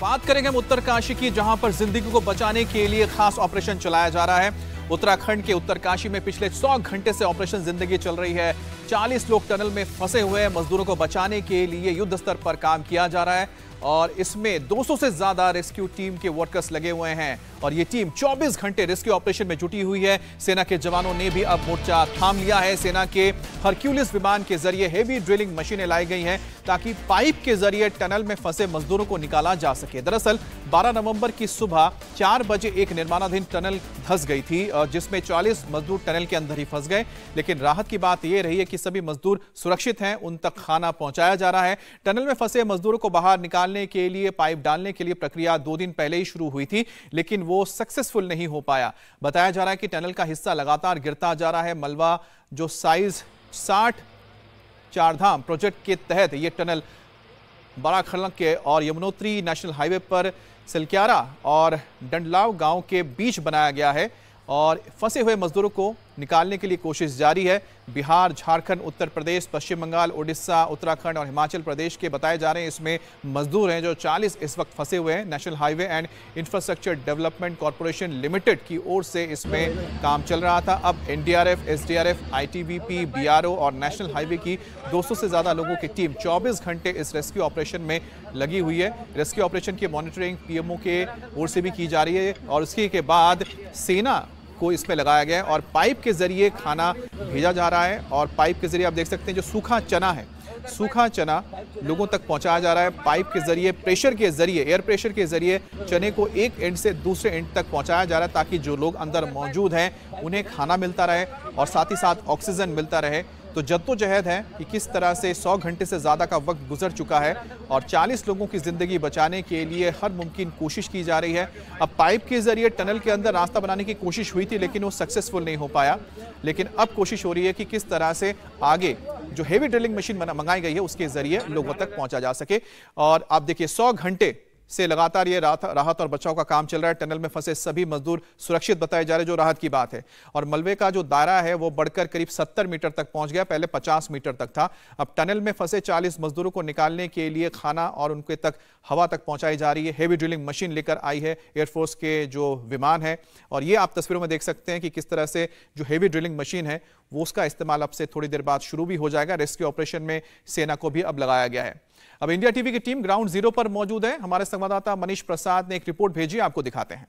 बात करेंगे हम उत्तरकाशी की जहां पर जिंदगी को बचाने के लिए खास ऑपरेशन चलाया जा रहा है उत्तराखंड के उत्तरकाशी में पिछले 100 घंटे से ऑपरेशन जिंदगी चल रही है 40 लोग टनल में फंसे हुए हैं मजदूरों को बचाने के लिए युद्ध स्तर पर काम किया जा रहा है और इसमें 200 से ज्यादा रेस्क्यू टीम के वर्कर्स लगे हुए हैं और ये टीम 24 घंटे रेस्क्यू ऑपरेशन में जुटी हुई है सेना के जवानों ने भी अब मोर्चा थाम लिया है सेना के हरक्यूलिस विमान के जरिए हेवी ड्रिलिंग मशीनें लाई गई हैं ताकि पाइप के जरिए टनल में फंसे मजदूरों को निकाला जा सके दरअसल 12 नवंबर की सुबह चार बजे एक निर्माणाधीन टनल धस गई थी जिसमें चालीस मजदूर टनल के अंदर ही फंस गए लेकिन राहत की बात यह रही है कि सभी मजदूर सुरक्षित हैं उन तक खाना पहुंचाया जा रहा है टनल में फंसे मजदूरों को बाहर निकालने के लिए पाइप डालने के लिए प्रक्रिया दो दिन पहले ही शुरू हुई थी लेकिन वो वो सक्सेसफुल नहीं हो पाया बताया जा रहा है कि टनल का हिस्सा लगातार गिरता जा रहा है मलवा जो साइज 60 चारधाम प्रोजेक्ट के तहत ये टनल बड़ा खलक के और यमुनोत्री नेशनल हाईवे पर सिलक्यारा और डंडलाव गांव के बीच बनाया गया है और फंसे हुए मजदूरों को निकालने के लिए कोशिश जारी है बिहार झारखंड उत्तर प्रदेश पश्चिम बंगाल उड़ीसा उत्तराखंड और हिमाचल प्रदेश के बताए जा रहे हैं इसमें मजदूर हैं जो 40 इस वक्त फंसे हुए हैं national highway and infrastructure development corporation limited की ओर से इसमें काम चल रहा था अब एन डी आर बीआरओ और नेशनल हाईवे की दो से ज़्यादा लोगों की टीम चौबीस घंटे इस रेस्क्यू ऑपरेशन में लगी हुई है रेस्क्यू ऑपरेशन की मॉनिटरिंग पीएमओ के ओर से भी की जा रही है और इसके के बाद सेना को इसमें लगाया गया है और पाइप के ज़रिए खाना भेजा जा रहा है और पाइप के ज़रिए आप देख सकते हैं जो सूखा चना है सूखा चना लोगों तक पहुंचाया जा रहा है पाइप के ज़रिए प्रेशर के ज़रिए एयर प्रेशर के ज़रिए चने को एक एंड से दूसरे एंड तक पहुंचाया जा रहा है ताकि जो लोग अंदर मौजूद हैं उन्हें खाना मिलता रहे और साथ ही साथ ऑक्सीजन मिलता रहे तो जद्दोजहद है कि किस तरह से 100 घंटे से ज़्यादा का वक्त गुजर चुका है और 40 लोगों की ज़िंदगी बचाने के लिए हर मुमकिन कोशिश की जा रही है अब पाइप के ज़रिए टनल के अंदर रास्ता बनाने की कोशिश हुई थी लेकिन वो सक्सेसफुल नहीं हो पाया लेकिन अब कोशिश हो रही है कि किस तरह से आगे जो हेवी ड्रिलिंग मशीन मंगाई गई है उसके ज़रिए लोगों तक पहुँचा जा सके और आप देखिए सौ घंटे से लगातार ये राहत और बचाव का काम चल रहा है टनल में फंसे सभी मजदूर सुरक्षित बताए जा रहे जो राहत की बात है और मलबे का जो दायरा है वो बढ़कर करीब 70 मीटर तक पहुंच गया पहले 50 मीटर तक था अब टनल में फंसे 40 मजदूरों को निकालने के लिए खाना और उनके तक हवा तक पहुंचाई जा रही है हेवी ड्रिलिंग मशीन लेकर आई है एयरफोर्स के जो विमान है और ये आप तस्वीरों में देख सकते हैं कि किस तरह से जो हेवी ड्रिलिंग मशीन है वो उसका इस्तेमाल अब से थोड़ी देर बाद शुरू भी हो जाएगा रेस्क्यू ऑपरेशन में सेना को भी अब लगाया गया है अब इंडिया टीवी की टीम ग्राउंड जीरो पर मौजूद है हमारे संवाददाता मनीष प्रसाद ने एक रिपोर्ट भेजी आपको दिखाते हैं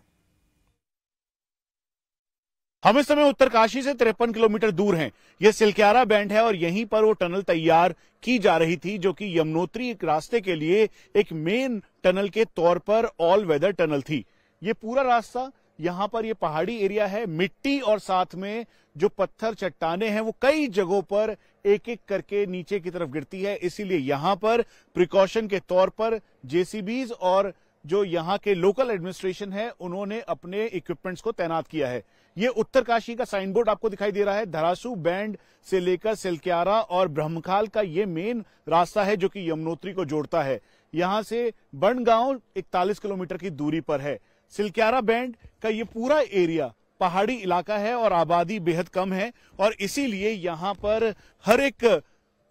हम इस समय उत्तरकाशी से तिरपन किलोमीटर दूर हैं यह सिलक्यारा बैंड है और यहीं पर वो टनल तैयार की जा रही थी जो कि यमुनोत्री एक रास्ते के लिए एक मेन टनल के तौर पर ऑल वेदर टनल थी ये पूरा रास्ता यहां पर ये पहाड़ी एरिया है मिट्टी और साथ में जो पत्थर चट्टाने हैं वो कई जगहों पर एक एक करके नीचे की तरफ गिरती है इसीलिए यहां पर प्रिकॉशन के तौर पर जेसीबीज और जो यहाँ के लोकल एडमिनिस्ट्रेशन है उन्होंने अपने इक्विपमेंट्स को तैनात किया है ये उत्तर काशी का साइन बोर्ड आपको दिखाई दे रहा है धरासू बैंड से लेकर सिल्क्यारा और ब्रह्मखाल का ये मेन रास्ता है जो कि यमुनोत्री को जोड़ता है यहाँ से बनगांव गांव इकतालीस किलोमीटर की दूरी पर है सिलक्यारा बैंड का ये पूरा एरिया पहाड़ी इलाका है और आबादी बेहद कम है और इसीलिए यहाँ पर हर एक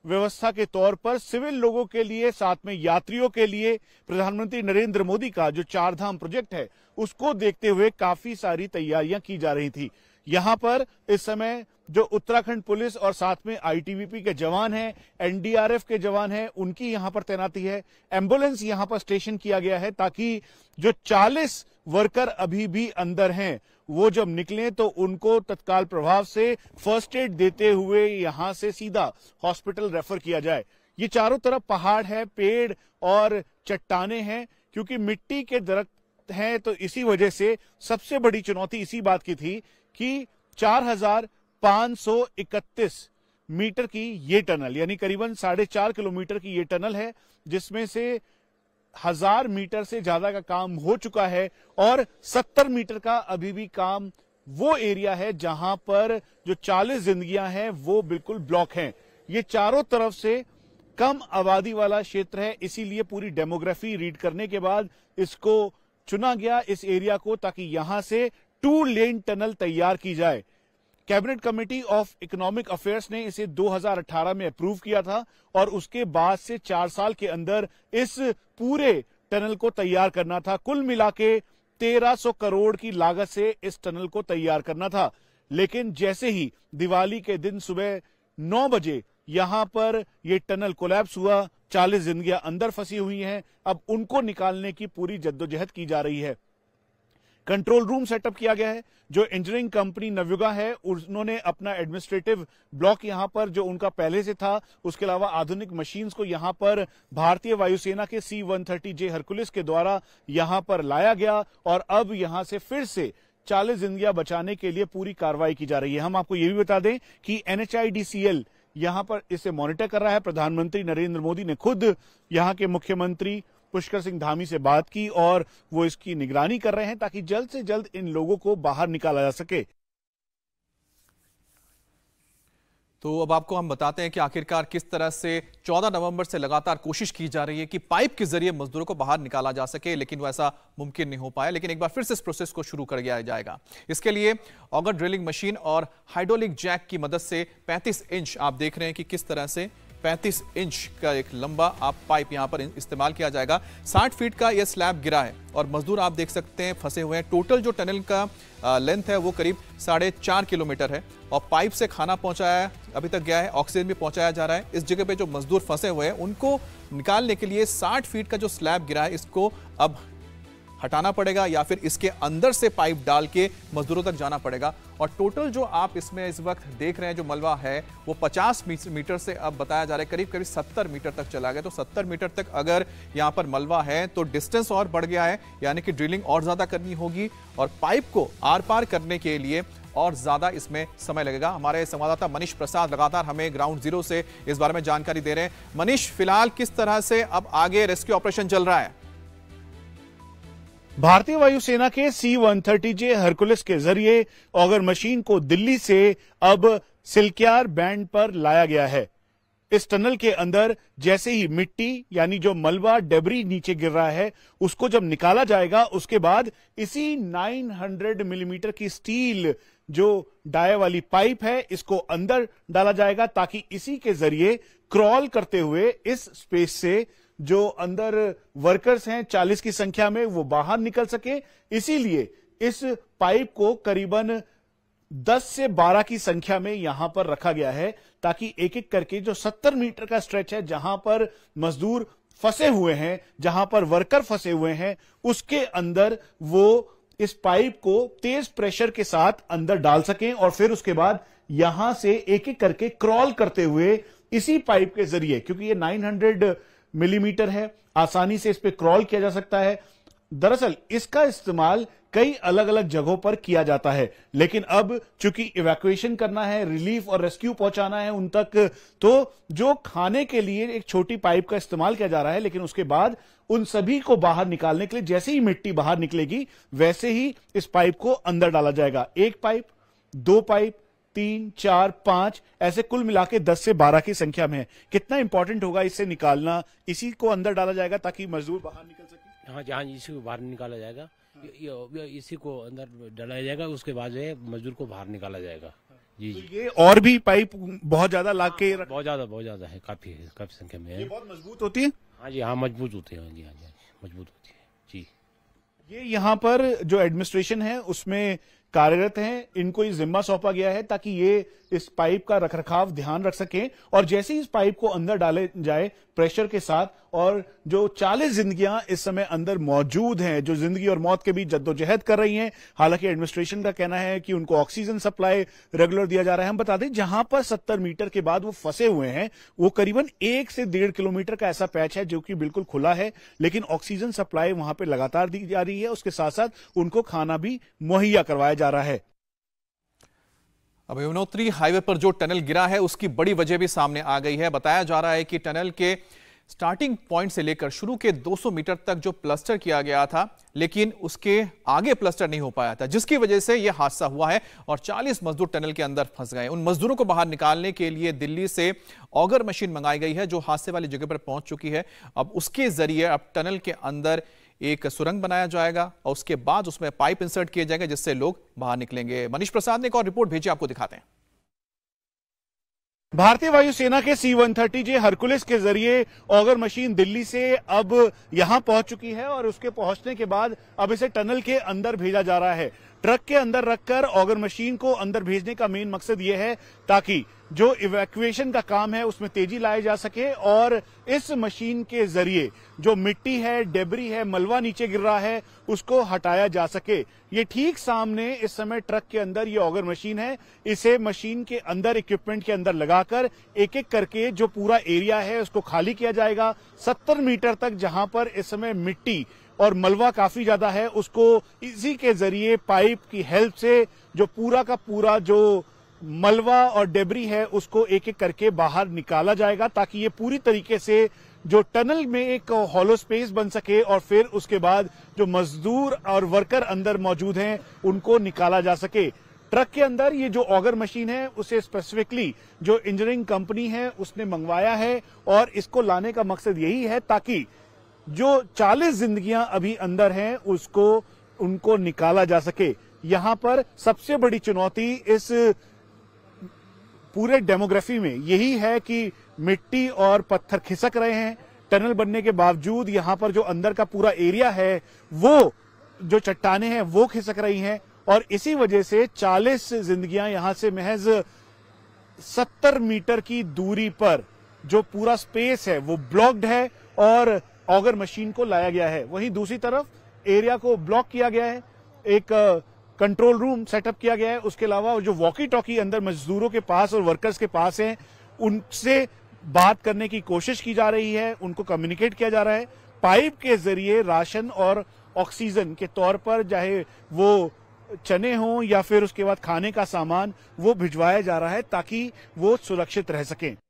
व्यवस्था के तौर पर सिविल लोगों के लिए साथ में यात्रियों के लिए प्रधानमंत्री नरेंद्र मोदी का जो चारधाम प्रोजेक्ट है उसको देखते हुए काफी सारी तैयारियां की जा रही थी यहाँ पर इस समय जो उत्तराखंड पुलिस और साथ में आईटीबीपी के जवान हैं एनडीआरएफ के जवान हैं उनकी यहाँ पर तैनाती है एम्बुलेंस यहाँ पर स्टेशन किया गया है ताकि जो चालीस वर्कर अभी भी अंदर हैं वो जब निकले तो उनको तत्काल प्रभाव से फर्स्ट एड देते हुए यहाँ से सीधा हॉस्पिटल रेफर किया जाए ये चारों तरफ पहाड़ है पेड़ और चट्टाने हैं क्योंकि मिट्टी के दरख्त हैं तो इसी वजह से सबसे बड़ी चुनौती इसी बात की थी कि 4531 मीटर की ये टनल यानी करीबन साढ़े चार किलोमीटर की ये टनल है जिसमें से हजार मीटर से ज्यादा का काम हो चुका है और सत्तर मीटर का अभी भी काम वो एरिया है जहां पर जो चालीस जिंदगियां हैं वो बिल्कुल ब्लॉक हैं ये चारों तरफ से कम आबादी वाला क्षेत्र है इसीलिए पूरी डेमोग्राफी रीड करने के बाद इसको चुना गया इस एरिया को ताकि यहां से टू लेन टनल तैयार की जाए cabinet committee of economic affairs ने इसे 2018 में अप्रूव किया था और उसके बाद से चार साल के अंदर इस पूरे टनल को तैयार करना था कुल मिला के तेरह करोड़ की लागत से इस टनल को तैयार करना था लेकिन जैसे ही दिवाली के दिन सुबह नौ बजे यहां पर यह टनल कोलैप्स हुआ चालीस जिंदगियां अंदर फंसी हुई हैं अब उनको निकालने की पूरी जद्दोजहद की जा रही है कंट्रोल रूम सेटअप किया गया है जो इंजीनियरिंग कंपनी नवयुगा है उन्होंने अपना एडमिनिस्ट्रेटिव ब्लॉक यहां पर जो उनका पहले से था उसके अलावा आधुनिक मशीन्स को यहां पर भारतीय वायुसेना के C one thirty J Hercules के द्वारा यहां पर लाया गया और अब यहां से फिर से चालीस जिंदगी बचाने के लिए पूरी कार्रवाई की जा रही है हम आपको ये भी बता दें कि एनएचआईडीसीएल यहां पर इसे मॉनिटर कर रहा है प्रधानमंत्री नरेंद्र मोदी ने खुद यहां के मुख्यमंत्री पुष्कर सिंह धामी से बात की और वो इसकी निगरानी कर रहे हैं ताकि जल्द से जल्द इन लोगों को बाहर निकाला जा सके तो अब आपको हम बताते हैं कि आखिरकार किस तरह से 14 नवंबर से लगातार कोशिश की जा रही है कि पाइप के जरिए मजदूरों को बाहर निकाला जा सके लेकिन वो ऐसा मुमकिन नहीं हो पाया लेकिन एक बार फिर से इस प्रोसेस को शुरू कर दिया जाएगा इसके लिए ऑगर ड्रिलिंग मशीन और हाइड्रोलिक जैक की मदद से 35 इंच आप देख रहे हैं कि किस तरह से 35 इंच का एक लंबा आप पाइप यहां पर इस्तेमाल किया जाएगा 60 फीट का यह स्लैब गिरा है और मजदूर आप देख सकते हैं फंसे हुए हैं टोटल जो टनल का लेंथ है वो करीब साढ़े चार किलोमीटर है और पाइप से खाना पहुंचाया अभी तक गया है ऑक्सीजन भी पहुंचाया जा रहा है इस जगह पे जो मजदूर फंसे हुए हैं उनको निकालने के लिए 60 फीट का जो स्लैब गिरा है इसको अब हटाना पड़ेगा या फिर इसके अंदर से पाइप डाल के मजदूरों तक जाना पड़ेगा और टोटल जो आप इसमें इस वक्त देख रहे हैं जो मलबा है वो 50 मीटर से अब बताया जा रहा है करीब करीब 70 मीटर तक चला गया तो 70 मीटर तक अगर यहाँ पर मलबा है तो डिस्टेंस और बढ़ गया है यानी कि ड्रिलिंग और ज़्यादा करनी होगी और पाइप को आर पार करने के लिए और ज़्यादा इसमें समय लगेगा हमारे संवाददाता मनीष प्रसाद लगातार हमें ग्राउंड जीरो से इस बारे में जानकारी दे रहे हैं मनीष फिलहाल किस तरह से अब आगे रेस्क्यू ऑपरेशन चल रहा है भारतीय वायुसेना के C one thirty J Hercules के जरिए ऑगर मशीन को दिल्ली से अब सिल्कियार बैंड पर लाया गया है इस टनल के अंदर जैसे ही मिट्टी यानी जो मलबा डेबरी नीचे गिर रहा है उसको जब निकाला जाएगा उसके बाद इसी 900 मिलीमीटर की स्टील जो डाय वाली पाइप है इसको अंदर डाला जाएगा ताकि इसी के जरिए क्रॉल करते हुए इस स्पेस से जो अंदर वर्कर्स हैं 40 की संख्या में वो बाहर निकल सके इसीलिए इस पाइप को करीबन 10 से 12 की संख्या में यहां पर रखा गया है ताकि एक एक करके जो 70 मीटर का स्ट्रेच है जहां पर मजदूर फंसे हुए हैं जहां पर वर्कर फंसे हुए हैं उसके अंदर वो इस पाइप को तेज प्रेशर के साथ अंदर डाल सकें और फिर उसके बाद यहां से एक एक करके क्रॉल करते हुए इसी पाइप के जरिए क्योंकि ये 900 मिलीमीटर है आसानी से इस पर क्रॉल किया जा सकता है दरअसल इसका इस्तेमाल कई अलग अलग जगहों पर किया जाता है लेकिन अब चूंकि इवैक्यूएशन करना है रिलीफ और रेस्क्यू पहुंचाना है उन तक तो जो खाने के लिए एक छोटी पाइप का इस्तेमाल किया जा रहा है लेकिन उसके बाद उन सभी को बाहर निकालने के लिए जैसे ही मिट्टी बाहर निकलेगी वैसे ही इस पाइप को अंदर डाला जाएगा एक पाइप दो पाइप तीन चार पांच ऐसे कुल मिला के दस से बारह की संख्या में है कितना इंपॉर्टेंट होगा इससे निकालना इसी को अंदर डाला जाएगा ताकि मजदूर बाहर निकल सके हाँ जहाँ इसी को बाहर निकाला जाएगा इसी को अंदर डाला जाएगा उसके बाद जो है मजदूर को बाहर निकाला जाएगा जी तो ये और भी पाइप बहुत ज्यादा ला के बहुत ज्यादा बहुत ज्यादा है काफी है काफी संख्या में है बहुत मजबूत होती है हाँ जी हाँ मजबूत होते हैं हाँ हाँ जी हाँ जी मजबूत होती है जी ये यहाँ पर जो एडमिनिस्ट्रेशन है उसमें कार्यरत हैं इनको ये जिम्मा सौंपा गया है ताकि ये इस पाइप का रखरखाव ध्यान रख सकें और जैसे ही इस पाइप को अंदर डाले जाए प्रेशर के साथ और जो 40 जिंदगियां इस समय अंदर मौजूद हैं जो जिंदगी और मौत के बीच जद्दोजहद कर रही हैं हालांकि एडमिनिस्ट्रेशन का कहना है कि उनको ऑक्सीजन सप्लाई रेगुलर दिया जा रहा है हम बता दें जहां पर 70 मीटर के बाद वो फंसे हुए हैं वो करीबन एक से डेढ़ किलोमीटर का ऐसा पैच है जो कि बिल्कुल खुला है लेकिन ऑक्सीजन सप्लाई वहां पर लगातार दी जा रही है उसके साथ साथ उनको खाना भी मुहैया करवाया जा रहा है अब यमुनोत्री हाईवे पर जो टनल गिरा है उसकी बड़ी वजह भी सामने आ गई है बताया जा रहा है कि टनल के स्टार्टिंग पॉइंट से लेकर शुरू के 200 मीटर तक जो प्लस्टर किया गया था लेकिन उसके आगे प्लस्टर नहीं हो पाया था जिसकी वजह से यह हादसा हुआ है और 40 मजदूर टनल के अंदर फंस गए उन मजदूरों को बाहर निकालने के लिए दिल्ली से ऑगर मशीन मंगाई गई है जो हादसे वाली जगह पर पहुंच चुकी है अब उसके जरिए अब टनल के अंदर एक सुरंग बनाया जाएगा और उसके बाद उसमें पाइप इंसर्ट किए जाएंगे जिससे लोग बाहर निकलेंगे मनीष प्रसाद ने एक और रिपोर्ट भेजी आपको दिखाते हैं भारतीय वायुसेना के C one thirty J Hercules के जरिए ऑगर मशीन दिल्ली से अब यहां पहुंच चुकी है और उसके पहुंचने के बाद अब इसे टनल के अंदर भेजा जा रहा है ट्रक के अंदर रखकर ऑगर मशीन को अंदर भेजने का मेन मकसद यह है ताकि जो इवैक्यूएशन का काम है उसमें तेजी लाया जा सके और इस मशीन के जरिए जो मिट्टी है डेबरी है मलवा नीचे गिर रहा है उसको हटाया जा सके ये ठीक सामने इस समय ट्रक के अंदर ये ऑगर मशीन है इसे मशीन के अंदर इक्विपमेंट के अंदर लगाकर एक एक करके जो पूरा एरिया है उसको खाली किया जाएगा सत्तर मीटर तक जहां पर इस समय मिट्टी और मलवा काफी ज्यादा है उसको इसी के जरिए पाइप की हेल्प से जो पूरा का पूरा जो मलवा और डेबरी है उसको एक एक करके बाहर निकाला जाएगा ताकि ये पूरी तरीके से जो टनल में एक हॉलो स्पेस बन सके और फिर उसके बाद जो मजदूर और वर्कर अंदर मौजूद हैं उनको निकाला जा सके ट्रक के अंदर ये जो ऑगर मशीन है उसे स्पेसिफिकली जो इंजीनियरिंग कंपनी है उसने मंगवाया है और इसको लाने का मकसद यही है ताकि जो 40 जिंदगियां अभी अंदर हैं उसको उनको निकाला जा सके यहां पर सबसे बड़ी चुनौती इस पूरे डेमोग्राफी में यही है कि मिट्टी और पत्थर खिसक रहे हैं टनल बनने के बावजूद यहाँ पर जो अंदर का पूरा एरिया है वो जो चट्टाने हैं वो खिसक रही हैं और इसी वजह से 40 जिंदगियां यहां से महज 70 मीटर की दूरी पर जो पूरा स्पेस है वो ब्लॉक्ड है और ऑगर मशीन को लाया गया है वहीं दूसरी तरफ एरिया को ब्लॉक किया गया है एक कंट्रोल रूम सेटअप किया गया है उसके अलावा जो वॉकी टॉकी अंदर मजदूरों के पास और वर्कर्स के पास है उनसे बात करने की कोशिश की जा रही है उनको कम्युनिकेट किया जा रहा है पाइप के जरिए राशन और ऑक्सीजन के तौर पर चाहे वो चने हों या फिर उसके बाद खाने का सामान वो भिजवाया जा रहा है ताकि वो सुरक्षित रह सकें